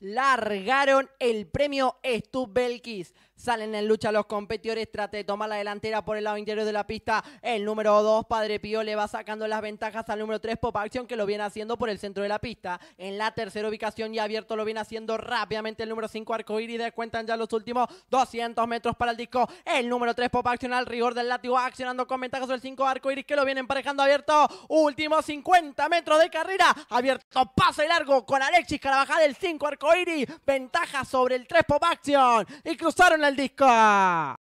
Largaron el premio Stubbelkis Salen en lucha los competidores. trate de tomar la delantera por el lado interior de la pista. El número 2, Padre Pío, le va sacando las ventajas al número 3, Pop Action, que lo viene haciendo por el centro de la pista. En la tercera ubicación y abierto lo viene haciendo rápidamente el número 5, Arcoíris Descuentan ya los últimos 200 metros para el disco. El número 3, Pop Action, al rigor del látigo, accionando con ventajas el 5, Iris que lo viene emparejando abierto. Últimos 50 metros de carrera. Abierto, pase largo con Alexis Carabajal, el 5, arco ventaja sobre el Pop Action y cruzaron el disco.